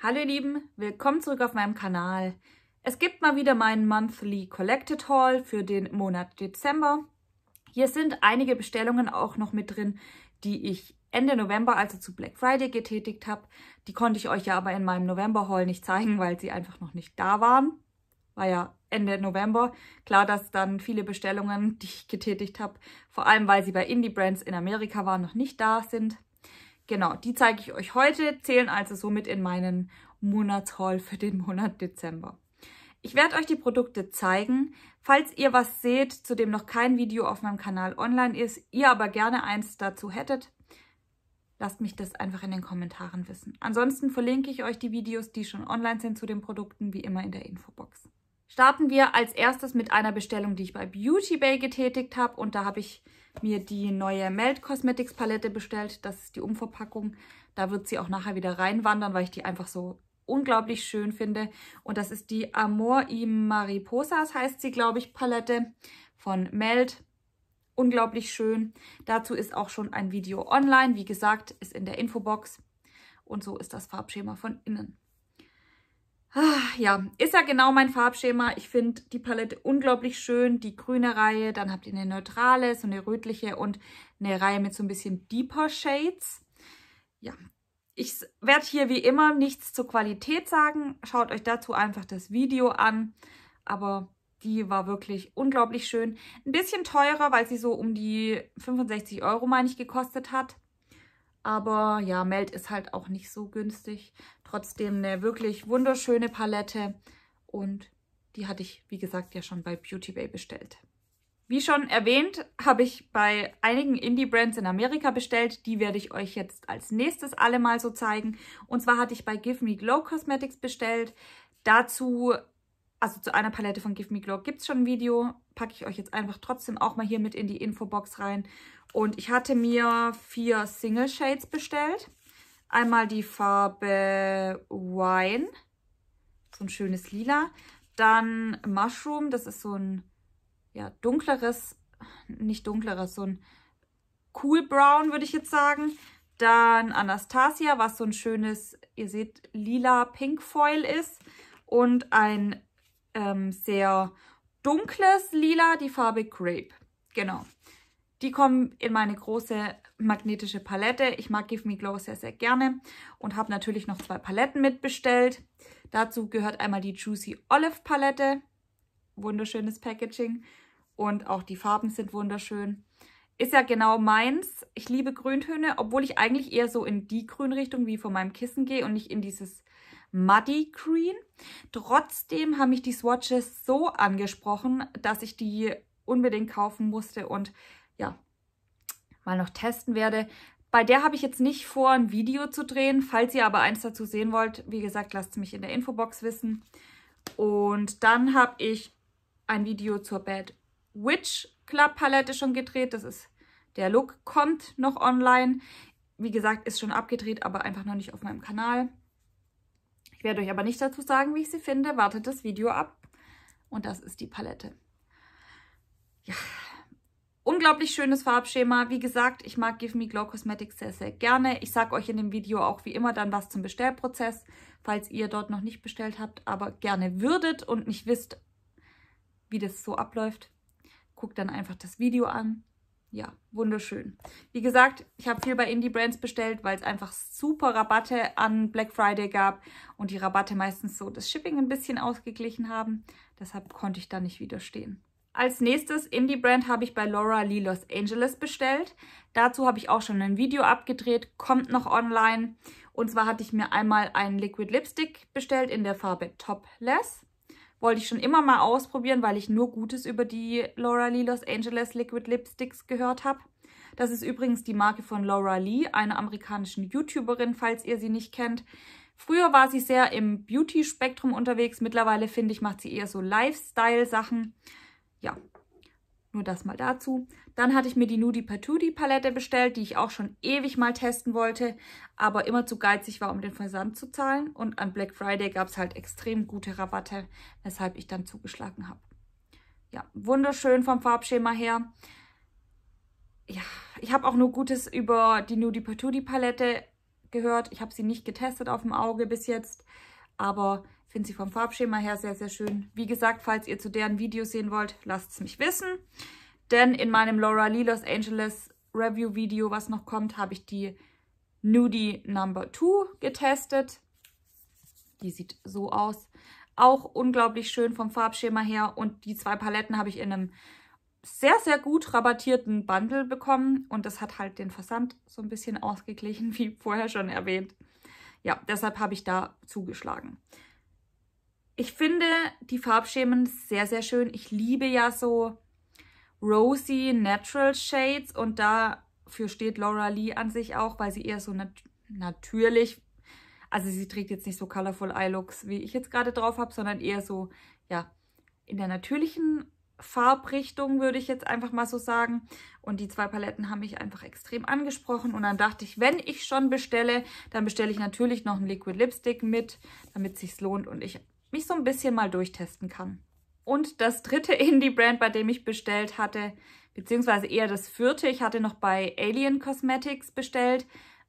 Hallo ihr Lieben, willkommen zurück auf meinem Kanal. Es gibt mal wieder meinen Monthly Collected Haul für den Monat Dezember. Hier sind einige Bestellungen auch noch mit drin, die ich Ende November, also zu Black Friday getätigt habe. Die konnte ich euch ja aber in meinem November Haul nicht zeigen, weil sie einfach noch nicht da waren. War ja Ende November. Klar, dass dann viele Bestellungen, die ich getätigt habe, vor allem weil sie bei Indie Brands in Amerika waren, noch nicht da sind. Genau, die zeige ich euch heute, zählen also somit in meinen Monatshaul für den Monat Dezember. Ich werde euch die Produkte zeigen. Falls ihr was seht, zu dem noch kein Video auf meinem Kanal online ist, ihr aber gerne eins dazu hättet, lasst mich das einfach in den Kommentaren wissen. Ansonsten verlinke ich euch die Videos, die schon online sind zu den Produkten, wie immer in der Infobox. Starten wir als erstes mit einer Bestellung, die ich bei Beauty Bay getätigt habe und da habe ich mir die neue Melt Cosmetics Palette bestellt. Das ist die Umverpackung. Da wird sie auch nachher wieder reinwandern, weil ich die einfach so unglaublich schön finde. Und das ist die Amor y Mariposas, heißt sie, glaube ich, Palette von Melt. Unglaublich schön. Dazu ist auch schon ein Video online. Wie gesagt, ist in der Infobox. Und so ist das Farbschema von innen. Ah, ja, ist ja genau mein Farbschema. Ich finde die Palette unglaublich schön. Die grüne Reihe, dann habt ihr eine neutrale, so eine rötliche und eine Reihe mit so ein bisschen deeper Shades. Ja, ich werde hier wie immer nichts zur Qualität sagen. Schaut euch dazu einfach das Video an. Aber die war wirklich unglaublich schön. Ein bisschen teurer, weil sie so um die 65 Euro, meine ich, gekostet hat. Aber ja, Melt ist halt auch nicht so günstig. Trotzdem eine wirklich wunderschöne Palette. Und die hatte ich, wie gesagt, ja schon bei Beauty Bay bestellt. Wie schon erwähnt, habe ich bei einigen Indie-Brands in Amerika bestellt. Die werde ich euch jetzt als nächstes alle mal so zeigen. Und zwar hatte ich bei Give Me Glow Cosmetics bestellt. Dazu also zu einer Palette von Give Me Glow gibt es schon ein Video. Packe ich euch jetzt einfach trotzdem auch mal hier mit in die Infobox rein. Und ich hatte mir vier Single Shades bestellt. Einmal die Farbe Wine, so ein schönes Lila. Dann Mushroom, das ist so ein ja, dunkleres, nicht dunkleres, so ein Cool Brown würde ich jetzt sagen. Dann Anastasia, was so ein schönes, ihr seht, lila Pink Foil ist. Und ein ähm, sehr dunkles Lila, die Farbe Grape. Genau. Die kommen in meine große magnetische Palette. Ich mag Give Me Glow sehr, sehr gerne und habe natürlich noch zwei Paletten mitbestellt. Dazu gehört einmal die Juicy Olive Palette. Wunderschönes Packaging. Und auch die Farben sind wunderschön. Ist ja genau meins. Ich liebe Grüntöne, obwohl ich eigentlich eher so in die Grünrichtung wie von meinem Kissen gehe und nicht in dieses Muddy Green. Trotzdem haben mich die Swatches so angesprochen, dass ich die unbedingt kaufen musste und ja, mal noch testen werde. Bei der habe ich jetzt nicht vor, ein Video zu drehen. Falls ihr aber eins dazu sehen wollt, wie gesagt, lasst es mich in der Infobox wissen. Und dann habe ich ein Video zur Bad Witch Club Palette schon gedreht. Das ist der Look, kommt noch online. Wie gesagt, ist schon abgedreht, aber einfach noch nicht auf meinem Kanal. Ich werde euch aber nicht dazu sagen, wie ich sie finde. Wartet das Video ab. Und das ist die Palette. Ja. Unglaublich schönes Farbschema. Wie gesagt, ich mag Give Me Glow Cosmetics sehr, sehr gerne. Ich sage euch in dem Video auch wie immer dann was zum Bestellprozess, falls ihr dort noch nicht bestellt habt, aber gerne würdet und nicht wisst, wie das so abläuft. Guckt dann einfach das Video an ja, wunderschön. Wie gesagt, ich habe viel bei Indie-Brands bestellt, weil es einfach super Rabatte an Black Friday gab und die Rabatte meistens so das Shipping ein bisschen ausgeglichen haben. Deshalb konnte ich da nicht widerstehen. Als nächstes Indie-Brand habe ich bei Laura Lee Los Angeles bestellt. Dazu habe ich auch schon ein Video abgedreht, kommt noch online. Und zwar hatte ich mir einmal einen Liquid Lipstick bestellt in der Farbe Topless wollte ich schon immer mal ausprobieren, weil ich nur Gutes über die Laura Lee Los Angeles Liquid Lipsticks gehört habe. Das ist übrigens die Marke von Laura Lee, einer amerikanischen YouTuberin, falls ihr sie nicht kennt. Früher war sie sehr im Beauty-Spektrum unterwegs. Mittlerweile, finde ich, macht sie eher so Lifestyle-Sachen. Ja, nur das mal dazu. Dann hatte ich mir die Nudie Patudi Palette bestellt, die ich auch schon ewig mal testen wollte, aber immer zu geizig war, um den Versand zu zahlen. Und an Black Friday gab es halt extrem gute Rabatte, weshalb ich dann zugeschlagen habe. Ja, wunderschön vom Farbschema her. Ja, ich habe auch nur Gutes über die Nudie Patudi Palette gehört. Ich habe sie nicht getestet auf dem Auge bis jetzt, aber Finde sie vom Farbschema her sehr, sehr schön. Wie gesagt, falls ihr zu deren Videos sehen wollt, lasst es mich wissen. Denn in meinem Laura Lee Los Angeles Review Video, was noch kommt, habe ich die Nudie Number 2 getestet. Die sieht so aus. Auch unglaublich schön vom Farbschema her. Und die zwei Paletten habe ich in einem sehr, sehr gut rabattierten Bundle bekommen. Und das hat halt den Versand so ein bisschen ausgeglichen, wie vorher schon erwähnt. Ja, deshalb habe ich da zugeschlagen. Ich finde die Farbschemen sehr, sehr schön. Ich liebe ja so rosy Natural Shades und dafür steht Laura Lee an sich auch, weil sie eher so nat natürlich, also sie trägt jetzt nicht so colorful Eye Looks, wie ich jetzt gerade drauf habe, sondern eher so, ja, in der natürlichen Farbrichtung, würde ich jetzt einfach mal so sagen. Und die zwei Paletten haben mich einfach extrem angesprochen. Und dann dachte ich, wenn ich schon bestelle, dann bestelle ich natürlich noch einen Liquid Lipstick mit, damit es sich lohnt und ich mich so ein bisschen mal durchtesten kann. Und das dritte Indie-Brand, bei dem ich bestellt hatte, beziehungsweise eher das vierte, ich hatte noch bei Alien Cosmetics bestellt,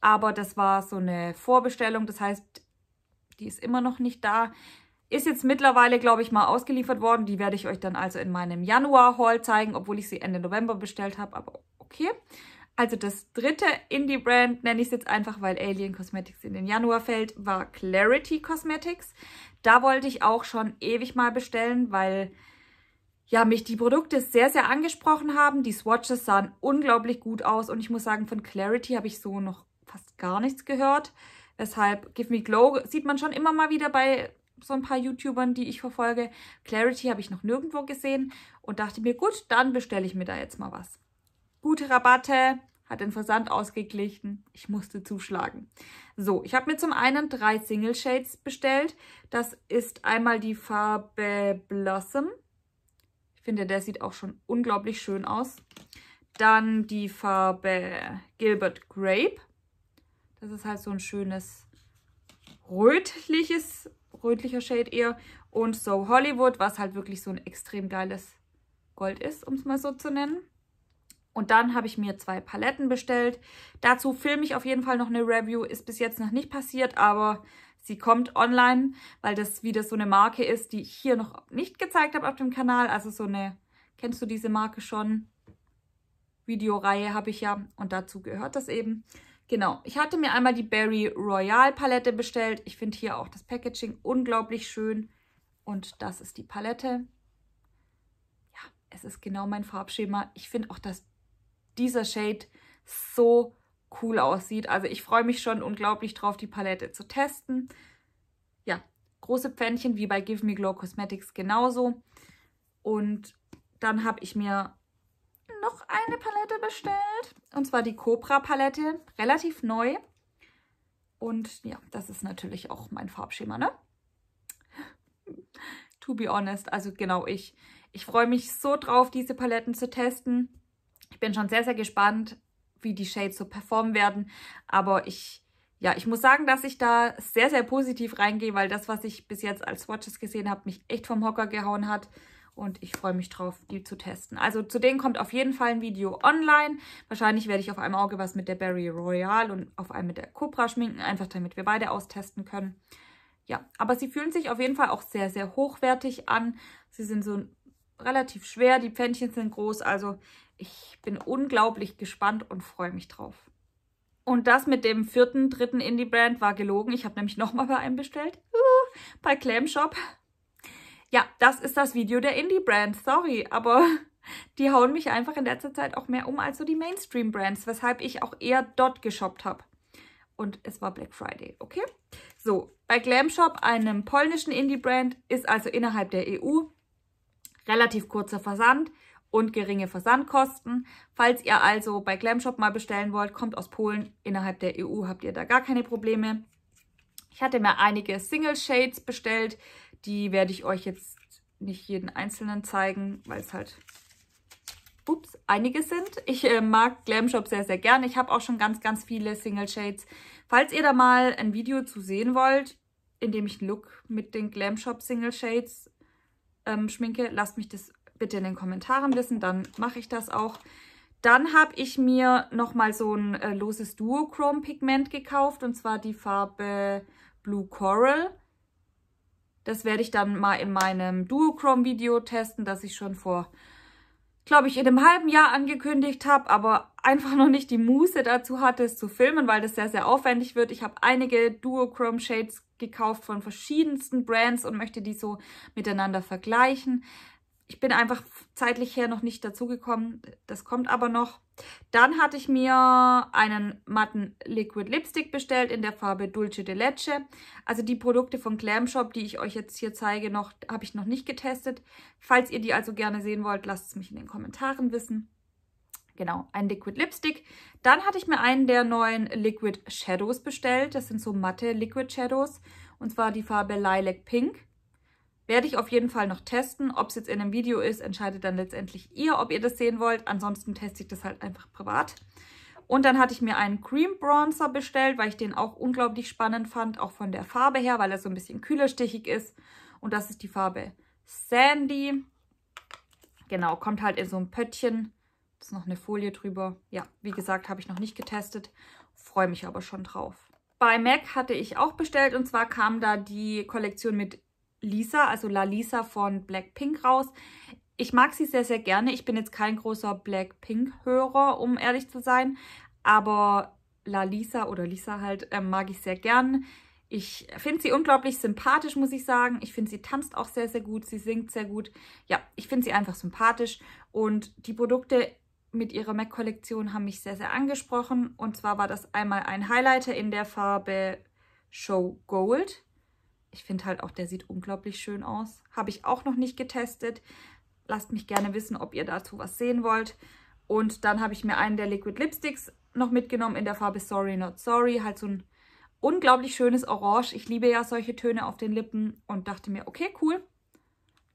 aber das war so eine Vorbestellung, das heißt, die ist immer noch nicht da. Ist jetzt mittlerweile, glaube ich, mal ausgeliefert worden. Die werde ich euch dann also in meinem Januar-Haul zeigen, obwohl ich sie Ende November bestellt habe, aber okay. Also das dritte Indie-Brand, nenne ich es jetzt einfach, weil Alien Cosmetics in den Januar fällt, war Clarity Cosmetics. Da wollte ich auch schon ewig mal bestellen, weil ja, mich die Produkte sehr, sehr angesprochen haben. Die Swatches sahen unglaublich gut aus und ich muss sagen, von Clarity habe ich so noch fast gar nichts gehört. Weshalb Give Me Glow sieht man schon immer mal wieder bei so ein paar YouTubern, die ich verfolge. Clarity habe ich noch nirgendwo gesehen und dachte mir, gut, dann bestelle ich mir da jetzt mal was gute Rabatte, hat den Versand ausgeglichen, ich musste zuschlagen. So, ich habe mir zum einen drei Single Shades bestellt. Das ist einmal die Farbe Blossom. Ich finde, der sieht auch schon unglaublich schön aus. Dann die Farbe Gilbert Grape. Das ist halt so ein schönes rötliches, rötlicher Shade eher. Und So Hollywood, was halt wirklich so ein extrem geiles Gold ist, um es mal so zu nennen. Und dann habe ich mir zwei Paletten bestellt. Dazu filme ich auf jeden Fall noch eine Review. Ist bis jetzt noch nicht passiert, aber sie kommt online, weil das wieder so eine Marke ist, die ich hier noch nicht gezeigt habe auf dem Kanal. Also so eine, kennst du diese Marke schon? Videoreihe habe ich ja und dazu gehört das eben. Genau, ich hatte mir einmal die Berry Royal Palette bestellt. Ich finde hier auch das Packaging unglaublich schön. Und das ist die Palette. Ja, es ist genau mein Farbschema. Ich finde auch das dieser Shade so cool aussieht. Also ich freue mich schon unglaublich drauf, die Palette zu testen. Ja, große Pfännchen wie bei Give Me Glow Cosmetics genauso. Und dann habe ich mir noch eine Palette bestellt. Und zwar die Cobra Palette, relativ neu. Und ja, das ist natürlich auch mein Farbschema, ne? to be honest. Also genau, ich, ich freue mich so drauf, diese Paletten zu testen. Ich bin schon sehr, sehr gespannt, wie die Shades so performen werden. Aber ich, ja, ich muss sagen, dass ich da sehr, sehr positiv reingehe, weil das, was ich bis jetzt als Swatches gesehen habe, mich echt vom Hocker gehauen hat. Und ich freue mich drauf, die zu testen. Also zu denen kommt auf jeden Fall ein Video online. Wahrscheinlich werde ich auf einem Auge was mit der Berry Royal und auf einem mit der Cobra schminken, einfach damit wir beide austesten können. Ja, aber sie fühlen sich auf jeden Fall auch sehr, sehr hochwertig an. Sie sind so relativ schwer, die Pfännchen sind groß, also ich bin unglaublich gespannt und freue mich drauf. Und das mit dem vierten, dritten Indie-Brand war gelogen. Ich habe nämlich nochmal bei einem bestellt. Uh, bei Clamshop. Ja, das ist das Video der Indie-Brand. Sorry, aber die hauen mich einfach in letzter Zeit auch mehr um als so die Mainstream-Brands, weshalb ich auch eher dort geshoppt habe. Und es war Black Friday, okay? So, bei Glamshop, einem polnischen Indie-Brand, ist also innerhalb der EU relativ kurzer Versand und geringe Versandkosten. Falls ihr also bei Glamshop mal bestellen wollt, kommt aus Polen. Innerhalb der EU habt ihr da gar keine Probleme. Ich hatte mir einige Single Shades bestellt. Die werde ich euch jetzt nicht jeden einzelnen zeigen, weil es halt ups, einige sind. Ich äh, mag Glamshop sehr, sehr gerne. Ich habe auch schon ganz, ganz viele Single Shades. Falls ihr da mal ein Video zu sehen wollt, in dem ich einen Look mit den Glamshop Single Shades ähm, schminke, lasst mich das bitte in den Kommentaren wissen, dann mache ich das auch. Dann habe ich mir nochmal so ein äh, loses Duochrome-Pigment gekauft und zwar die Farbe Blue Coral. Das werde ich dann mal in meinem Duochrome-Video testen, das ich schon vor, glaube ich, in einem halben Jahr angekündigt habe, aber einfach noch nicht die Muße dazu hatte, es zu filmen, weil das sehr, sehr aufwendig wird. Ich habe einige Duochrome-Shades gekauft von verschiedensten Brands und möchte die so miteinander vergleichen ich bin einfach zeitlich her noch nicht dazugekommen. Das kommt aber noch. Dann hatte ich mir einen matten Liquid Lipstick bestellt in der Farbe Dulce de Leche. Also die Produkte von Glam Shop, die ich euch jetzt hier zeige, noch habe ich noch nicht getestet. Falls ihr die also gerne sehen wollt, lasst es mich in den Kommentaren wissen. Genau, ein Liquid Lipstick. Dann hatte ich mir einen der neuen Liquid Shadows bestellt. Das sind so matte Liquid Shadows. Und zwar die Farbe Lilac Pink. Werde ich auf jeden Fall noch testen. Ob es jetzt in einem Video ist, entscheidet dann letztendlich ihr, ob ihr das sehen wollt. Ansonsten teste ich das halt einfach privat. Und dann hatte ich mir einen Cream Bronzer bestellt, weil ich den auch unglaublich spannend fand, auch von der Farbe her, weil er so ein bisschen kühlerstichig ist. Und das ist die Farbe Sandy. Genau, kommt halt in so ein Pöttchen. Ist noch eine Folie drüber. Ja, wie gesagt, habe ich noch nicht getestet. Freue mich aber schon drauf. Bei MAC hatte ich auch bestellt und zwar kam da die Kollektion mit Lisa, also La Lisa von Blackpink raus. Ich mag sie sehr, sehr gerne. Ich bin jetzt kein großer Blackpink-Hörer, um ehrlich zu sein. Aber La Lisa oder Lisa halt äh, mag ich sehr gern. Ich finde sie unglaublich sympathisch, muss ich sagen. Ich finde, sie tanzt auch sehr, sehr gut. Sie singt sehr gut. Ja, ich finde sie einfach sympathisch. Und die Produkte mit ihrer MAC-Kollektion haben mich sehr, sehr angesprochen. Und zwar war das einmal ein Highlighter in der Farbe Show Gold. Ich finde halt auch, der sieht unglaublich schön aus. Habe ich auch noch nicht getestet. Lasst mich gerne wissen, ob ihr dazu was sehen wollt. Und dann habe ich mir einen der Liquid Lipsticks noch mitgenommen in der Farbe Sorry Not Sorry. Halt so ein unglaublich schönes Orange. Ich liebe ja solche Töne auf den Lippen und dachte mir, okay, cool.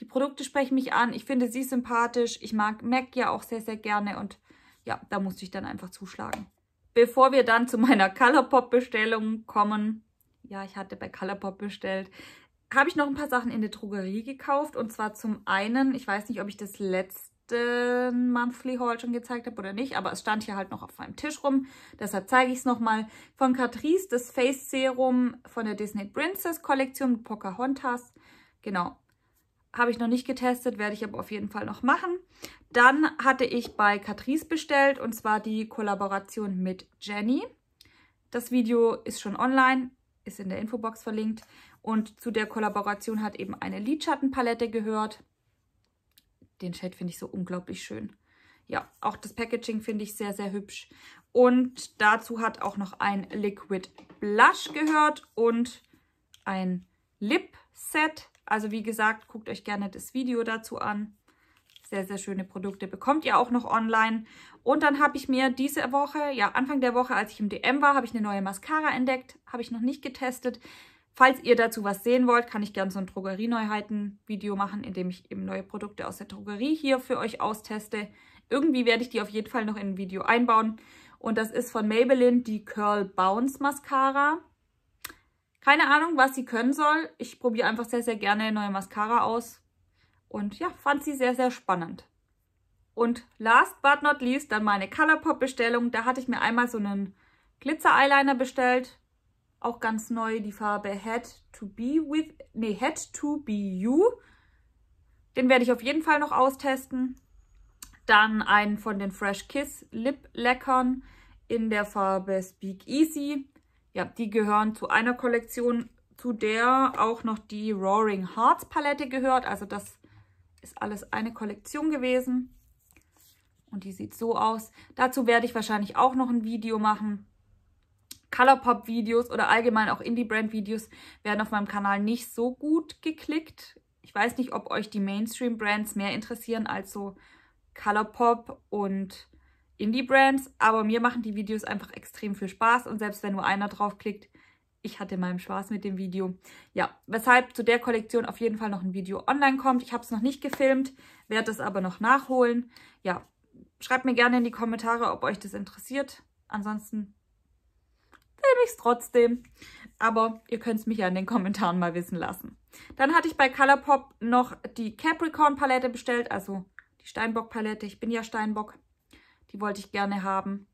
Die Produkte sprechen mich an. Ich finde sie sympathisch. Ich mag MAC ja auch sehr, sehr gerne. Und ja, da musste ich dann einfach zuschlagen. Bevor wir dann zu meiner Colourpop-Bestellung kommen, ja, ich hatte bei Colourpop bestellt, habe ich noch ein paar Sachen in der Drogerie gekauft. Und zwar zum einen, ich weiß nicht, ob ich das letzte Monthly Haul schon gezeigt habe oder nicht, aber es stand hier halt noch auf meinem Tisch rum. Deshalb zeige ich es nochmal. Von Catrice, das Face Serum von der Disney Princess Kollektion Pocahontas. Genau, habe ich noch nicht getestet, werde ich aber auf jeden Fall noch machen. Dann hatte ich bei Catrice bestellt und zwar die Kollaboration mit Jenny. Das Video ist schon online ist in der Infobox verlinkt. Und zu der Kollaboration hat eben eine Lidschattenpalette gehört. Den Shade finde ich so unglaublich schön. Ja, auch das Packaging finde ich sehr, sehr hübsch. Und dazu hat auch noch ein Liquid Blush gehört und ein Lip Set. Also wie gesagt, guckt euch gerne das Video dazu an sehr, sehr schöne Produkte bekommt ihr auch noch online. Und dann habe ich mir diese Woche, ja Anfang der Woche, als ich im DM war, habe ich eine neue Mascara entdeckt. Habe ich noch nicht getestet. Falls ihr dazu was sehen wollt, kann ich gerne so ein drogerie neuheiten video machen, in dem ich eben neue Produkte aus der Drogerie hier für euch austeste. Irgendwie werde ich die auf jeden Fall noch in ein Video einbauen. Und das ist von Maybelline die Curl Bounce Mascara. Keine Ahnung, was sie können soll. Ich probiere einfach sehr, sehr gerne neue Mascara aus. Und ja, fand sie sehr, sehr spannend. Und last but not least dann meine Colourpop-Bestellung. Da hatte ich mir einmal so einen Glitzer-Eyeliner bestellt. Auch ganz neu die Farbe Head to be with, nee, Head to be you. Den werde ich auf jeden Fall noch austesten. Dann einen von den Fresh Kiss Lip Leckern in der Farbe Speak Easy. Ja, die gehören zu einer Kollektion, zu der auch noch die Roaring Hearts Palette gehört. Also das ist alles eine Kollektion gewesen. Und die sieht so aus. Dazu werde ich wahrscheinlich auch noch ein Video machen. Colourpop-Videos oder allgemein auch Indie-Brand-Videos werden auf meinem Kanal nicht so gut geklickt. Ich weiß nicht, ob euch die Mainstream-Brands mehr interessieren als so Colourpop und Indie-Brands, aber mir machen die Videos einfach extrem viel Spaß und selbst wenn nur einer draufklickt, ich hatte meinen Spaß mit dem Video. Ja, weshalb zu der Kollektion auf jeden Fall noch ein Video online kommt. Ich habe es noch nicht gefilmt, werde es aber noch nachholen. Ja, schreibt mir gerne in die Kommentare, ob euch das interessiert. Ansonsten filme ich es trotzdem. Aber ihr könnt es mich ja in den Kommentaren mal wissen lassen. Dann hatte ich bei Colourpop noch die Capricorn Palette bestellt, also die Steinbock Palette. Ich bin ja Steinbock. Die wollte ich gerne haben.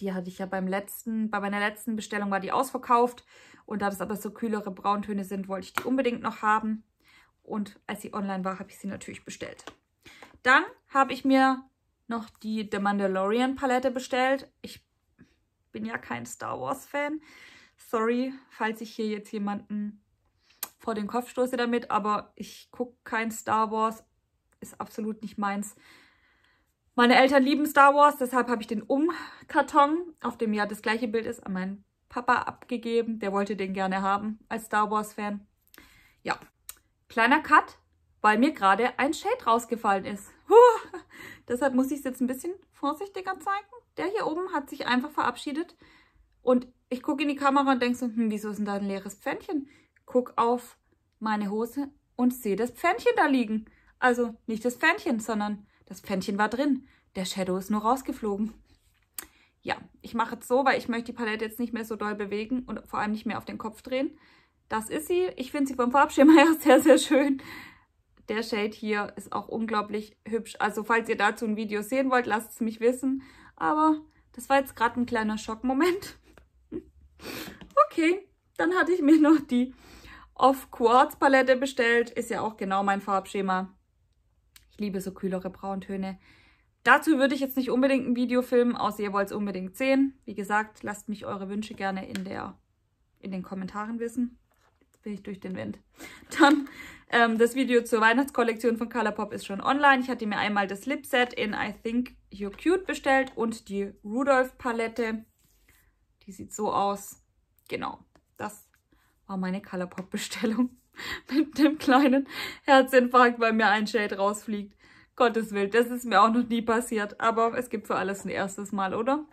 Die hatte ich ja beim letzten, bei meiner letzten Bestellung war die ausverkauft. Und da das aber so kühlere Brauntöne sind, wollte ich die unbedingt noch haben. Und als sie online war, habe ich sie natürlich bestellt. Dann habe ich mir noch die The Mandalorian Palette bestellt. Ich bin ja kein Star Wars Fan. Sorry, falls ich hier jetzt jemanden vor den Kopf stoße damit, aber ich gucke kein Star Wars. Ist absolut nicht meins. Meine Eltern lieben Star Wars, deshalb habe ich den Umkarton, auf dem ja das gleiche Bild ist, an meinen Papa abgegeben. Der wollte den gerne haben als Star Wars-Fan. Ja, kleiner Cut, weil mir gerade ein Shade rausgefallen ist. Huh. Deshalb muss ich es jetzt ein bisschen vorsichtiger zeigen. Der hier oben hat sich einfach verabschiedet. Und ich gucke in die Kamera und denke so, hm, wieso ist denn da ein leeres Pfännchen? Guck auf meine Hose und sehe das Pfännchen da liegen. Also nicht das Pfännchen, sondern das Pfännchen war drin. Der Shadow ist nur rausgeflogen. Ja, ich mache es so, weil ich möchte die Palette jetzt nicht mehr so doll bewegen und vor allem nicht mehr auf den Kopf drehen. Das ist sie. Ich finde sie vom Farbschema her sehr, sehr schön. Der Shade hier ist auch unglaublich hübsch. Also falls ihr dazu ein Video sehen wollt, lasst es mich wissen. Aber das war jetzt gerade ein kleiner Schockmoment. okay, dann hatte ich mir noch die Off Quartz Palette bestellt. Ist ja auch genau mein Farbschema. Ich liebe so kühlere Brauntöne. Dazu würde ich jetzt nicht unbedingt ein Video filmen, außer ihr wollt es unbedingt sehen. Wie gesagt, lasst mich eure Wünsche gerne in, der, in den Kommentaren wissen. Jetzt bin ich durch den Wind. Dann ähm, das Video zur Weihnachtskollektion von Colourpop ist schon online. Ich hatte mir einmal das Lipset in I Think You're Cute bestellt und die Rudolph Palette. Die sieht so aus. Genau, das war meine colourpop Bestellung. mit dem kleinen Herzinfarkt, weil mir ein Shade rausfliegt. Gottes Willen, das ist mir auch noch nie passiert. Aber es gibt für alles ein erstes Mal, oder?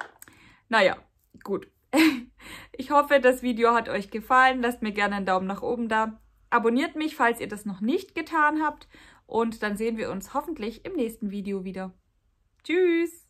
Naja, gut. Ich hoffe, das Video hat euch gefallen. Lasst mir gerne einen Daumen nach oben da. Abonniert mich, falls ihr das noch nicht getan habt. Und dann sehen wir uns hoffentlich im nächsten Video wieder. Tschüss!